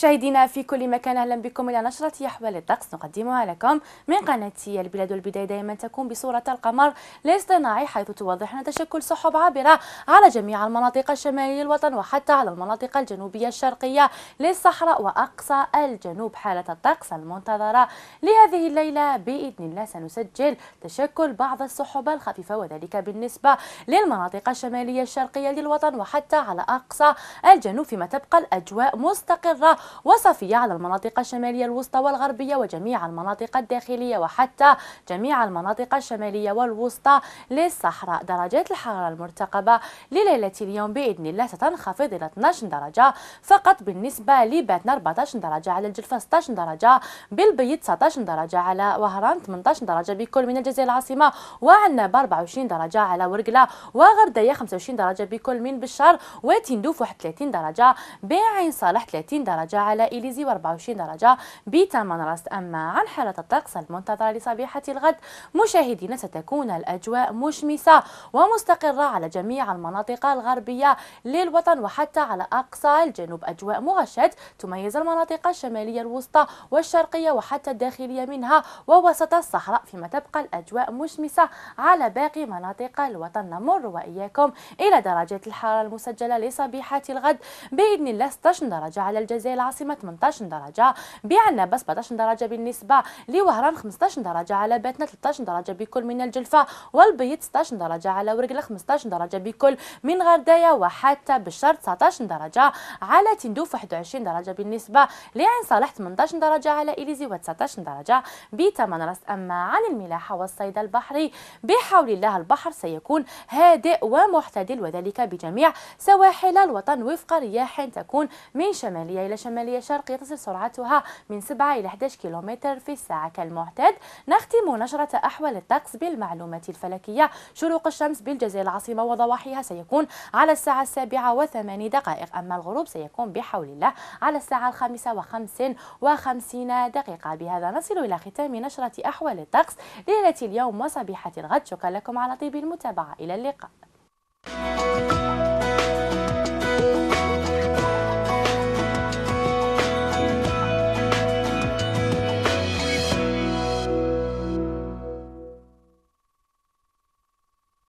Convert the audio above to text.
مشاهدينا في كل مكان اهلا بكم الى نشره احوال الطقس نقدمها لكم من قناه البلاد والبدايه دائما تكون بصوره القمر الاصطناعي حيث توضح لنا تشكل سحب عابره على جميع المناطق الشماليه الوطن وحتى على المناطق الجنوبيه الشرقيه للصحراء واقصى الجنوب حاله الطقس المنتظره لهذه الليله باذن الله سنسجل تشكل بعض السحب الخفيفه وذلك بالنسبه للمناطق الشماليه الشرقيه للوطن وحتى على اقصى الجنوب فيما تبقى الاجواء مستقره وصفية على المناطق الشمالية الوسطى والغربية وجميع المناطق الداخلية وحتى جميع المناطق الشمالية والوسطى للصحراء درجات الحرارة المرتقبة لليلة اليوم بإذن الله ستنخفض إلى 12 درجة فقط بالنسبة لباتنا 14 درجة على الجلفة 16 درجة بالبيض 19 درجة على وهران 18 درجة بكل من الجزائر العاصمة وعنابة 24 درجة على ورقلة وغردية 25 درجة بكل من بشار وتندوف 31 درجة بعين صالح 30 درجة درجة على إليزي و24 درجة راست أما عن حالة الطقس المنتظرة لصبيحة الغد مشاهدينا ستكون الأجواء مشمسة ومستقرة على جميع المناطق الغربية للوطن وحتى على أقصى الجنوب أجواء مغشاة تميز المناطق الشمالية الوسطى والشرقية وحتى الداخلية منها ووسط الصحراء فيما تبقى الأجواء مشمسة على باقي مناطق الوطن نمر وإياكم إلى درجات الحرارة المسجلة لصبيحة الغد بإذن الله 16 درجة على الجزائر العاصمة 18 درجة بعنا بس 17 درجة بالنسبة لوهران 15 درجة على باتنا 13 درجة بكل من الجلفة والبيض 16 درجة على ورقلة 15 درجة بكل من غردايه وحتى بالشرط 19 درجة على تندوف 21 درجة بالنسبة لعين صالح 18 درجة على إليزي و19 درجة بتمن راس أما عن الملاحة والصيد البحري بحول الله البحر سيكون هادئ ومعتدل وذلك بجميع سواحل الوطن وفق رياح تكون من شمالية إلى شمالية شمالية شرقية تصل سرعتها من 7 إلى 11 كيلومتر في الساعة كالمعتاد نختم نشرة أحوال الطقس بالمعلومات الفلكية شروق الشمس بالجزائر العاصمة وضواحيها سيكون على الساعة السابعة وثماني دقائق أما الغروب سيكون بحول الله على الساعة الخامسة وخمس وخمسين دقيقة بهذا نصل إلى ختام نشرة أحوال الطقس ليلة اليوم وصبيحة الغد شكرا لكم على طيب المتابعة إلى اللقاء